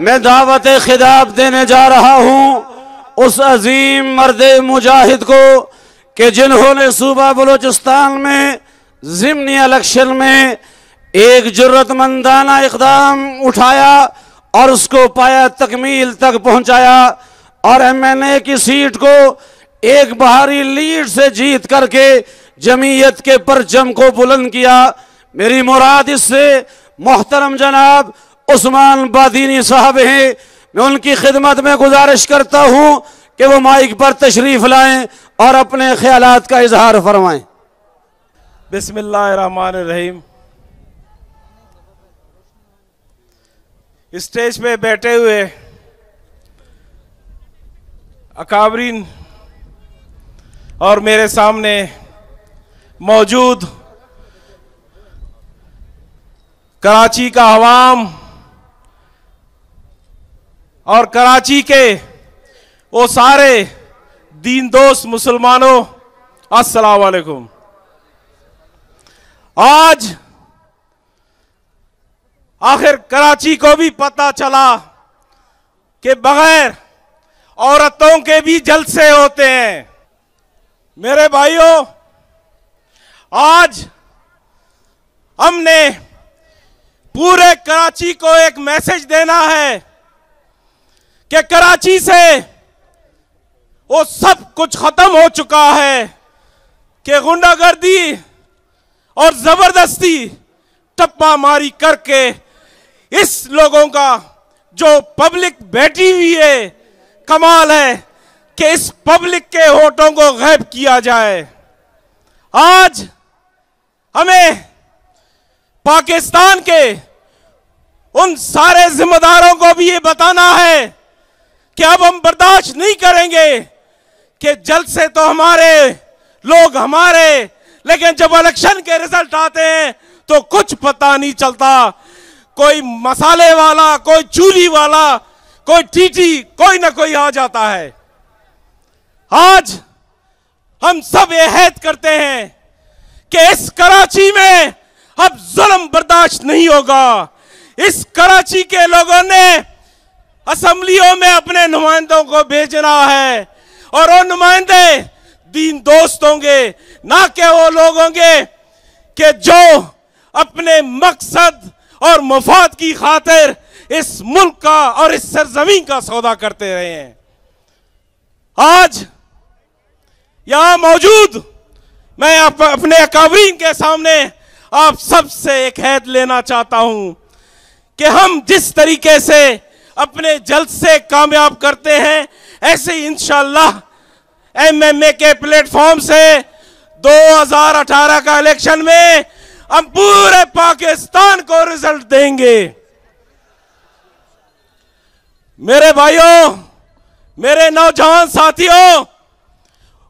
मैं दावत खिताब देने जा रहा हूँ उस अजीम मर्द मुजाहिद को कि जिन्होंने सूबा बलोचिस्तान में ज़िमनी इलेक्शन में एक जरूरतमंदाना इकदाम उठाया और उसको पाया तकमील तक पहुँचाया और एम एन ए की सीट को एक बाहरी लीड से जीत करके जमीयत के परचम को बुलंद किया मेरी मुराद इससे मोहतरम जनाब उस्मान बादीनी साहब हैं मैं उनकी खिदमत में गुजारिश करता हूँ कि वो माइक पर तशरीफ़ लाएं और अपने ख्याल का इजहार फरमाएं बसमान रहीम स्टेज पे बैठे हुए अकाबरीन और मेरे सामने मौजूद कराची का आवाम और कराची के वो सारे दीन दोस्त मुसलमानों अस्सलाम वालेकुम आज आखिर कराची को भी पता चला कि बगैर औरतों के भी जलसे होते हैं मेरे भाइयों आज हमने पूरे कराची को एक मैसेज देना है कि कराची से वो सब कुछ खत्म हो चुका है कि गुंडागर्दी और जबरदस्ती टप्पा मारी करके इस लोगों का जो पब्लिक बैठी हुई है कमाल है कि इस पब्लिक के होटों को गैब किया जाए आज हमें पाकिस्तान के उन सारे जिम्मेदारों को भी ये बताना है कि अब हम बर्दाश्त नहीं करेंगे कि जल्द से तो हमारे लोग हमारे लेकिन जब इलेक्शन के रिजल्ट आते हैं तो कुछ पता नहीं चलता कोई मसाले वाला कोई चूली वाला कोई टीटी कोई ना कोई आ जाता है आज हम सब ये हैद करते हैं कि इस कराची में अब जुल्म बर्दाश्त नहीं होगा इस कराची के लोगों ने असम्बलियों में अपने नुमाइंदों को भेजना है और वो नुमाइंदे दीन दोस्त होंगे ना के वो लोग होंगे कि जो अपने मकसद और मफाद की खातिर इस मुल्क का और इस सरजमीन का सौदा करते रहे हैं आज यहां मौजूद मैं आप अपने अकाबरीन के सामने आप सबसे एक हैद लेना चाहता हूं कि हम जिस तरीके से अपने जल्द से कामयाब करते हैं ऐसे ही इंशाल्लाह एमएमए के प्लेटफॉर्म से 2018 का इलेक्शन में हम पूरे पाकिस्तान को रिजल्ट देंगे मेरे भाइयों मेरे नौजवान साथियों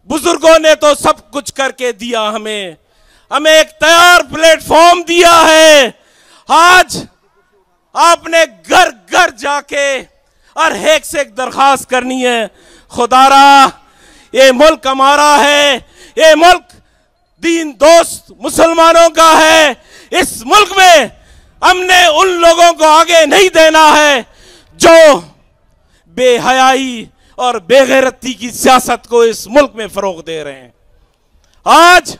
बुजुर्गों ने तो सब कुछ करके दिया हमें हमें एक तैयार प्लेटफॉर्म दिया है आज आपने घर घर जाके और एक से एक दरखास्त करनी है खुदारा ये मुल्क हमारा है ये मुल्क दीन दोस्त मुसलमानों का है इस मुल्क में हमने उन लोगों को आगे नहीं देना है जो बेहयाई और बेगैरती की सियासत को इस मुल्क में फरोग दे रहे हैं आज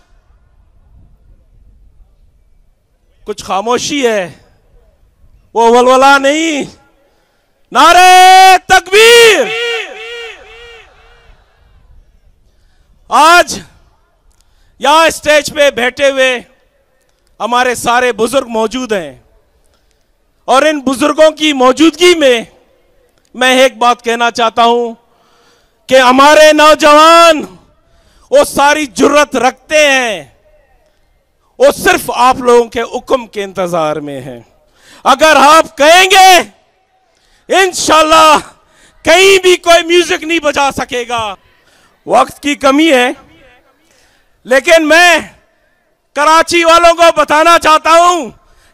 कुछ खामोशी है वो वलवला नहीं नारे तकबीर आज यहां स्टेज पे बैठे हुए हमारे सारे बुजुर्ग मौजूद हैं और इन बुजुर्गों की मौजूदगी में मैं एक बात कहना चाहता हूं कि हमारे नौजवान वो सारी जरूरत रखते हैं वो सिर्फ आप लोगों के हुक्म के इंतजार में हैं अगर आप कहेंगे इनशाला कहीं भी कोई म्यूजिक नहीं बजा सकेगा वक्त की कमी है लेकिन मैं कराची वालों को बताना चाहता हूं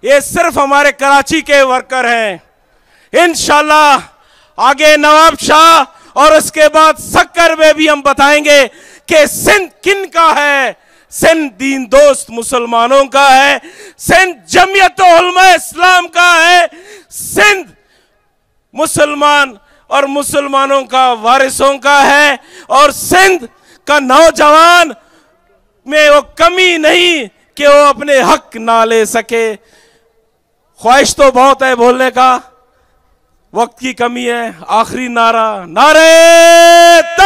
ये सिर्फ हमारे कराची के वर्कर हैं इनशाला आगे नवाब शाह और उसके बाद सक्कर में भी हम बताएंगे कि सिंध किन का है सिंध दीन दोस्त मुसलमानों का है सिंध जमीयत इस्लाम का है सिंध मुसलमान और मुसलमानों का वारिसों का है और सिंध का नौजवान में वो कमी नहीं कि वो अपने हक ना ले सके ख्वाहिश तो बहुत है बोलने का वक्त की कमी है आखिरी नारा नारे